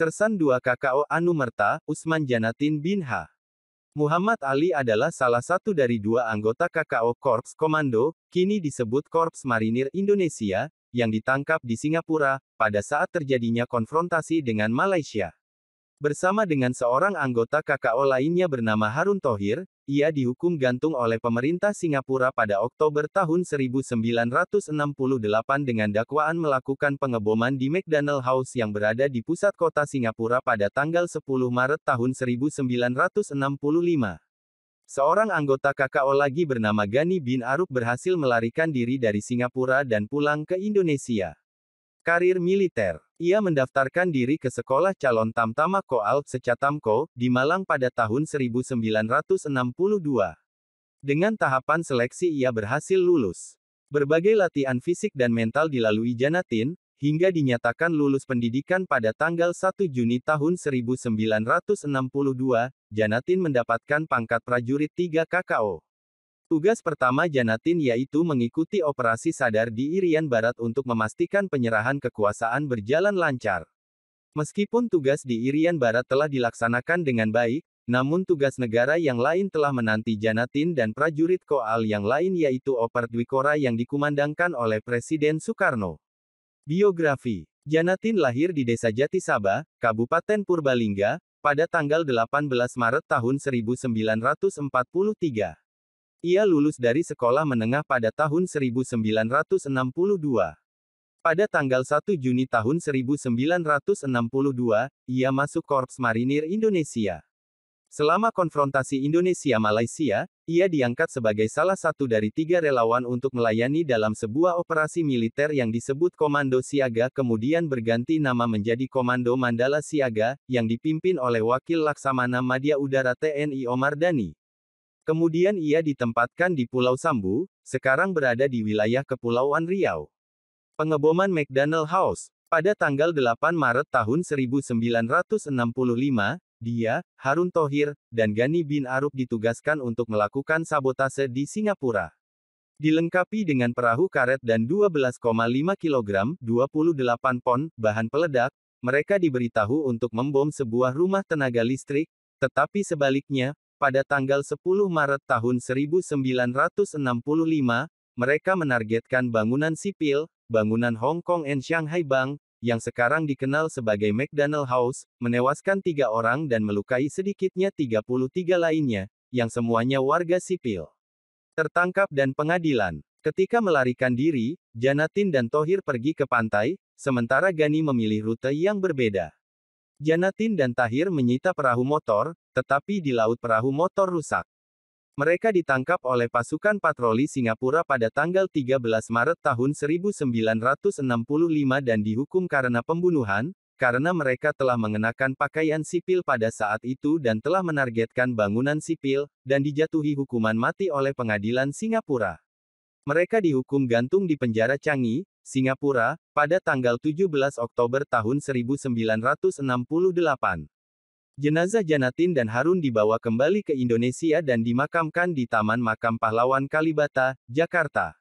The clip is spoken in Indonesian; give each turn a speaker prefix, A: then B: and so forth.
A: Sersan 2 KKO Anumerta Usman Janatin bin H. Muhammad Ali adalah salah satu dari dua anggota KKO Korps Komando, kini disebut Korps Marinir Indonesia, yang ditangkap di Singapura, pada saat terjadinya konfrontasi dengan Malaysia. Bersama dengan seorang anggota KKO lainnya bernama Harun Tohir, ia dihukum gantung oleh pemerintah Singapura pada Oktober tahun 1968 dengan dakwaan melakukan pengeboman di McDonald House yang berada di pusat kota Singapura pada tanggal 10 Maret tahun 1965. Seorang anggota KKO lagi bernama Gani bin Aruk berhasil melarikan diri dari Singapura dan pulang ke Indonesia. Karir militer ia mendaftarkan diri ke sekolah calon Tamtama Koal, Secatamko, di Malang pada tahun 1962. Dengan tahapan seleksi ia berhasil lulus. Berbagai latihan fisik dan mental dilalui Janatin, hingga dinyatakan lulus pendidikan pada tanggal 1 Juni tahun 1962, Janatin mendapatkan pangkat prajurit 3 KKO. Tugas pertama Janatin yaitu mengikuti operasi sadar di Irian Barat untuk memastikan penyerahan kekuasaan berjalan lancar. Meskipun tugas di Irian Barat telah dilaksanakan dengan baik, namun tugas negara yang lain telah menanti Janatin dan prajurit Koal yang lain yaitu Oper Dwikora yang dikumandangkan oleh Presiden Soekarno. Biografi Janatin lahir di Desa Jati Kabupaten Purbalingga, pada tanggal 18 Maret tahun 1943. Ia lulus dari sekolah menengah pada tahun 1962. Pada tanggal 1 Juni tahun 1962, ia masuk Korps Marinir Indonesia. Selama konfrontasi Indonesia-Malaysia, ia diangkat sebagai salah satu dari tiga relawan untuk melayani dalam sebuah operasi militer yang disebut Komando Siaga kemudian berganti nama menjadi Komando Mandala Siaga, yang dipimpin oleh Wakil Laksamana Madya Udara TNI Omar Dhani. Kemudian ia ditempatkan di Pulau Sambu, sekarang berada di wilayah Kepulauan Riau. Pengeboman McDonald House. Pada tanggal 8 Maret tahun 1965, dia, Harun Tohir, dan Gani bin Arub ditugaskan untuk melakukan sabotase di Singapura. Dilengkapi dengan perahu karet dan 12,5 kg 28 pon bahan peledak, mereka diberitahu untuk membom sebuah rumah tenaga listrik, tetapi sebaliknya, pada tanggal 10 Maret tahun 1965, mereka menargetkan bangunan sipil, bangunan Hong Kong and Shanghai Bank, yang sekarang dikenal sebagai McDonald House, menewaskan tiga orang dan melukai sedikitnya 33 lainnya, yang semuanya warga sipil. Tertangkap dan pengadilan. Ketika melarikan diri, Janatin dan Tohir pergi ke pantai, sementara Gani memilih rute yang berbeda. Janatin dan Tahir menyita perahu motor, tetapi di laut perahu motor rusak. Mereka ditangkap oleh pasukan patroli Singapura pada tanggal 13 Maret tahun 1965 dan dihukum karena pembunuhan, karena mereka telah mengenakan pakaian sipil pada saat itu dan telah menargetkan bangunan sipil, dan dijatuhi hukuman mati oleh pengadilan Singapura. Mereka dihukum gantung di penjara Changi, Singapura, pada tanggal 17 Oktober tahun 1968. Jenazah Janatin dan Harun dibawa kembali ke Indonesia dan dimakamkan di Taman Makam Pahlawan Kalibata, Jakarta.